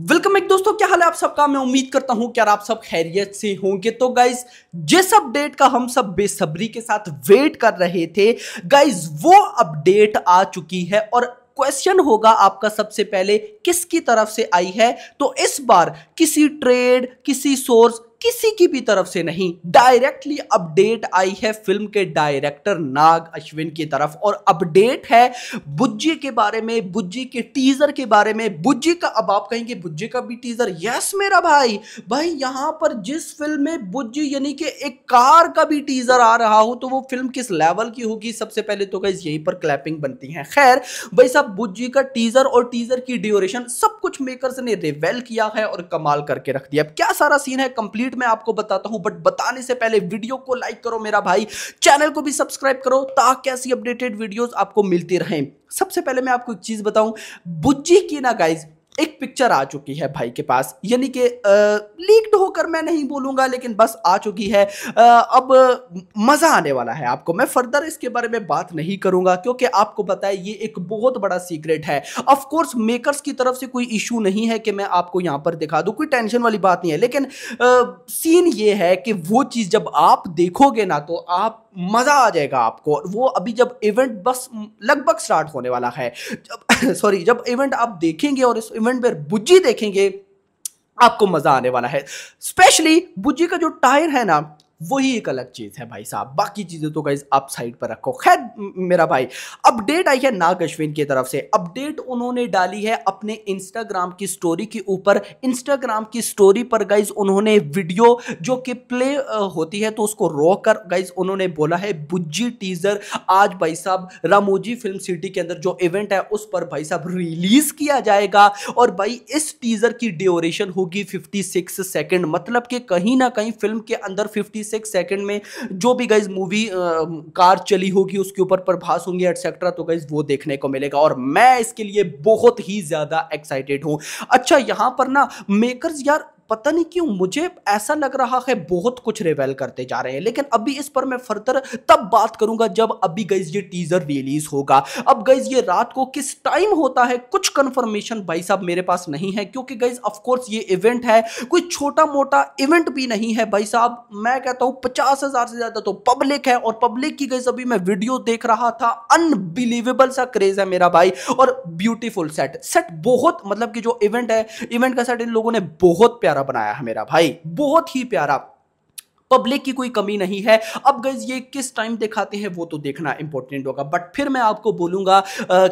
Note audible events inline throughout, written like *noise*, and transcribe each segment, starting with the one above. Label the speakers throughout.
Speaker 1: welcome एक दोस्तों क्या हाल है आप सबका मैं उम्मीद करता हूं कि आप सब खैरियत से होंगे तो गाइज जिस अपडेट का हम सब बेसब्री के साथ वेट कर रहे थे गाइज वो अपडेट आ चुकी है और क्वेश्चन होगा आपका सबसे पहले किसकी तरफ से आई है तो इस बार किसी ट्रेड किसी सोर्स किसी की भी तरफ से नहीं डायरेक्टली अपडेट आई है फिल्म के डायरेक्टर नाग अश्विन की तरफ और अपडेट है बुज्जी के बारे में बुज्जी के टीजर के बारे में बुज्जी का अब आप कहेंगे बुज्जी का भी टीजर यस मेरा भाई भाई यहां पर जिस फिल्म में बुज्जी यानी कि एक कार का भी टीजर आ रहा हो तो वो फिल्म किस लेवल की होगी सबसे पहले तो गाइज यहीं पर क्लैपिंग बनती है खैर भाई साहब बुज्जी का टीजर और टीजर की ड्यूरेशन सब कुछ मेकर्स ने रिवेल किया है और कमाल करके रख दिया अब क्या सारा सीन है कंप्लीट कंप्लीट मैं आपको बताता हूं बट बताने से पहले वीडियो को लाइक करो मेरा भाई चैनल को भी सब्सक्राइब करो ताकि ऐसी अपडेटेड वीडियोस आपको मिलती रहें सबसे पहले मैं आपको एक चीज बताऊं बुज्जी की ना गाइज एक पिक्चर आ चुकी है भाई के पास यानी कि लीक्ड होकर मैं नहीं बोलूँगा लेकिन बस आ चुकी है आ, अब मज़ा आने वाला है आपको मैं फर्दर इसके बारे में बात नहीं करूँगा क्योंकि आपको बताए ये एक बहुत बड़ा सीक्रेट है ऑफकोर्स मेकर्स की तरफ से कोई इशू नहीं है कि मैं आपको यहाँ पर दिखा दूँ कोई टेंशन वाली बात नहीं है लेकिन आ, सीन ये है कि वो चीज़ जब आप देखोगे ना तो आप मज़ा आ जाएगा आपको वो अभी जब इवेंट बस लगभग स्टार्ट होने वाला है जब सॉरी *coughs* जब इवेंट आप देखेंगे और इस इवेंट पर बुज्जी देखेंगे आपको मजा आने वाला है स्पेशली बुज्जी का जो टायर है ना वही एक अलग चीज़ है भाई साहब बाकी चीज़ें तो गाइज आप साइड पर रखो खैर मेरा भाई अपडेट आई है नाग अश्विन की तरफ से अपडेट उन्होंने डाली है अपने इंस्टाग्राम की स्टोरी के ऊपर इंस्टाग्राम की स्टोरी पर गाइज उन्होंने वीडियो जो कि प्ले होती है तो उसको रोक कर गाइज उन्होंने बोला है बुज्जी टीजर आज भाई साहब रामोजी फिल्म सिटी के अंदर जो इवेंट है उस पर भाई साहब रिलीज किया जाएगा और भाई इस टीजर की ड्योरेशन होगी फिफ्टी सिक्स मतलब कि कहीं ना कहीं फिल्म के अंदर फिफ्टी सिक्स सेकेंड में जो भी गाइज मूवी कार चली होगी उसके ऊपर प्रभास होंगे एटसेट्रा तो गाइज वो देखने को मिलेगा और मैं इसके लिए बहुत ही ज़्यादा एक्साइटेड हूँ अच्छा यहाँ पर ना मेकर्स यार पता नहीं क्यों मुझे ऐसा लग रहा है बहुत कुछ रिवेल करते जा रहे हैं लेकिन अभी इस पर मैं फर्दर तब बात करूंगा जब अभी गईज ये टीजर रिलीज होगा अब गईज ये रात को किस टाइम होता है कुछ कंफर्मेशन भाई साहब मेरे पास नहीं है क्योंकि गईज ऑफकोर्स ये इवेंट है कोई छोटा मोटा इवेंट भी नहीं है भाई साहब मैं कहता हूँ पचास हजार से ज्यादा तो पब्लिक है और पब्लिक की गई अभी मैं वीडियो देख रहा था अनबिलीवेबल सा क्रेज है मेरा भाई और ब्यूटीफुल सेट सेट बहुत मतलब कि जो इवेंट है इवेंट का सेट इन लोगों ने बहुत प्यारा प्यारा बनाया है मेरा भाई बहुत ही प्यारा पब्लिक की कोई कमी नहीं है अब गज ये किस टाइम दिखाते हैं वो तो देखना इंपॉर्टेंट होगा बट फिर मैं आपको बोलूँगा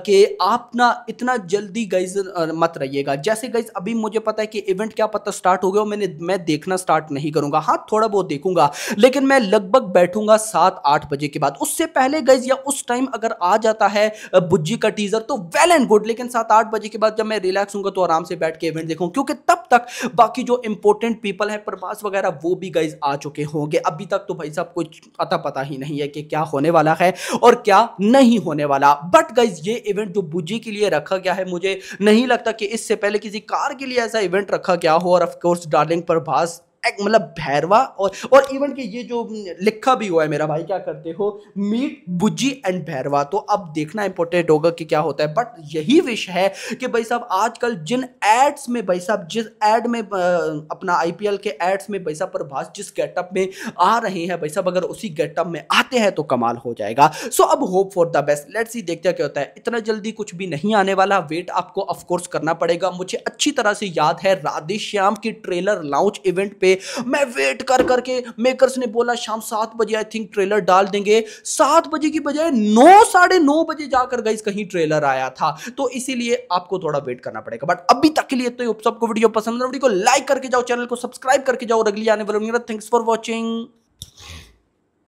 Speaker 1: कि आप ना इतना जल्दी गाइज मत रहिएगा जैसे गाइज अभी मुझे पता है कि इवेंट क्या पता स्टार्ट हो गया मैंने मैं देखना स्टार्ट नहीं करूंगा हाँ थोड़ा बहुत देखूंगा लेकिन मैं लगभग बैठूंगा सात आठ बजे के बाद उससे पहले गाइज या उस टाइम अगर आ जाता है बुज्जी का टीजर तो वेल एंड गुड लेकिन सात आठ बजे के बाद जब मैं रिलैक्स हूँ तो आराम से बैठ के इवेंट देखूँ क्योंकि तब तक बाकी जो इंपॉर्टेंट पीपल है प्रवास वगैरह वो भी गाइज आ चुके हैं होंगे अभी तक तो भाई साहब कुछ अता पता ही नहीं है कि क्या होने वाला है और क्या नहीं होने वाला बट गाइज ये इवेंट जो बुजी के लिए रखा गया है मुझे नहीं लगता कि इससे पहले किसी कार के लिए ऐसा इवेंट रखा गया हो और ऑफकोर्स डार्लिंग प्रभास एक मतलब भैरवा और और इवन कि ये जो लिखा भी हुआ है मेरा भाई क्या करते हो मीट बुज्जी एंड भैरवा तो अब देखना इंपॉर्टेंट होगा कि क्या होता है बट यही विश है कि भाई साहब आजकल जिन एड्स में भाई साहब जिस एड में अपना आई के एड्स में भाई साहब प्रभास जिस गेटअप में आ रहे हैं भाई साहब अगर उसी गेटअप में आते हैं तो कमाल हो जाएगा सो अब hope for the best let's see देखते हैं क्या होता है इतना जल्दी कुछ भी नहीं आने वाला वेट आपको ऑफकोर्स करना पड़ेगा मुझे अच्छी तरह से याद है राधे श्याम की ट्रेलर लॉन्च इवेंट पे मैं वेट कर करके मेकर्स ने बोला शाम सात बजे आई थिंक ट्रेलर डाल देंगे सात बजे की बजाय नौ साढ़े नौ बजे जाकर गई कहीं ट्रेलर आया था तो इसीलिए आपको थोड़ा वेट करना पड़ेगा बट अभी तक के लिए तो सबको वीडियो पसंद वीडियो को लाइक करके जाओ चैनल को सब्सक्राइब करके जाओ और अगली आने वाले थैंक्स फॉर वॉचिंग